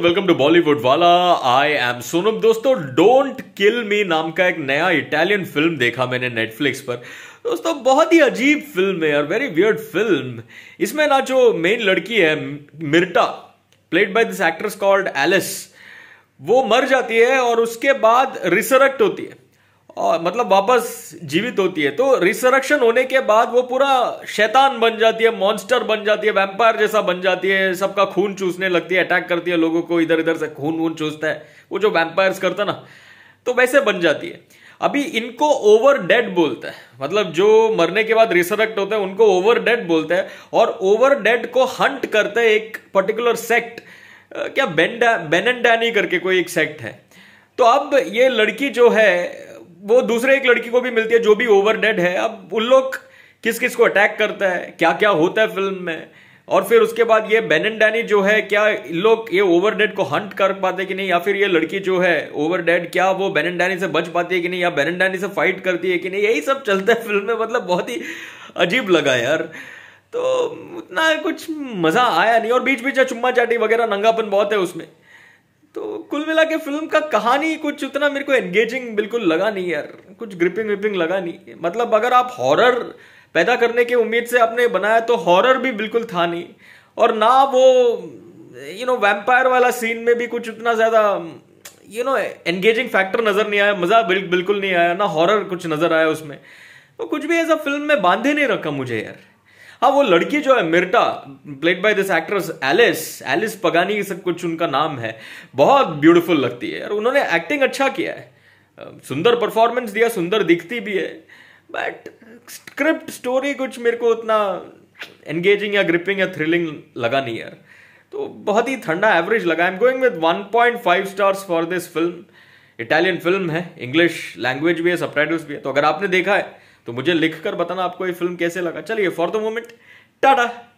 welcome to Bollywood वाला I am Sonam दोस्तों don't kill मी नाम का एक नया इटालियन फिल्म देखा मैंने नेटफ्लिक्स पर दोस्तों बहुत ही अजीब फिल्म है और वेरी वियर्ड फिल्म इसमें ना जो मेन लड़की है Mirta played by this actress called Alice वो मर जाती है और उसके बाद रिसरक्ट होती है और मतलब वापस जीवित होती है तो रिसरक्शन होने के बाद वो पूरा शैतान बन जाती है मॉन्स्टर बन जाती है वैम्पायर जैसा बन जाती है सबका खून चूसने लगती है अटैक करती है लोगों को इधर इधर से खून वून चूसता है वो जो वैम्पायर्स करता ना तो वैसे बन जाती है अभी इनको ओवर डेड बोलते हैं मतलब जो मरने के बाद रिसरक्ट होते हैं उनको ओवर डेड बोलते हैं और ओवर डेड को हंट करते हैं एक पर्टिकुलर सेक्ट क्या बेनडा डैनी करके कोई एक सेक्ट है तो अब ये लड़की जो है वो दूसरे एक लड़की को भी मिलती है जो भी ओवर डेड है अब उन लोग किस किस को अटैक करता है क्या क्या होता है फिल्म में और फिर उसके बाद ये बेन एंड डैनी जो है क्या लोग ये ओवर डेड को हंट कर पाते कि नहीं या फिर ये लड़की जो है ओवर डेड क्या वो बेन एंड डैनी से बच पाती है कि नहीं या बेन एंड डैनी से फाइट करती है कि नहीं यही सब चलता है फिल्म में मतलब बहुत ही अजीब लगा यार तो उतना कुछ मज़ा आया नहीं और बीच बीच चुम्मा चाटी वगैरह नंगापन बहुत है उसमें तो कुल मिला के फिल्म का कहानी कुछ उतना मेरे को एंगेजिंग बिल्कुल लगा नहीं यार कुछ ग्रिपिंग विपिंग लगा नहीं मतलब अगर आप हॉरर पैदा करने की उम्मीद से आपने बनाया तो हॉरर भी बिल्कुल था नहीं और ना वो यू नो वैम्पायर वाला सीन में भी कुछ उतना ज़्यादा यू नो एंगेजिंग फैक्टर नज़र नहीं आया मज़ा बिल्कुल नहीं आया ना हॉरर कुछ नज़र आया उसमें तो कुछ भी ऐसा फिल्म में बांधे नहीं रखा मुझे यार हाँ वो लड़की जो है Mirta played by this actress Alice Alice Pagani सब कुछ उनका नाम है बहुत ब्यूटीफुल लगती है और उन्होंने एक्टिंग अच्छा किया है सुंदर परफॉर्मेंस दिया सुंदर दिखती भी है बट स्क्रिप्ट स्टोरी कुछ मेरे को उतना एंगेजिंग या ग्रिपिंग या थ्रिलिंग लगा नहीं यार तो बहुत ही ठंडा एवरेज लगा I am going with 1.5 stars for this film Italian film है इंग्लिश लैंग्वेज भी है सब भी है तो अगर आपने देखा है तो मुझे लिखकर बताना आपको ये फिल्म कैसे लगा चलिए फॉर द मोमेंट टाटा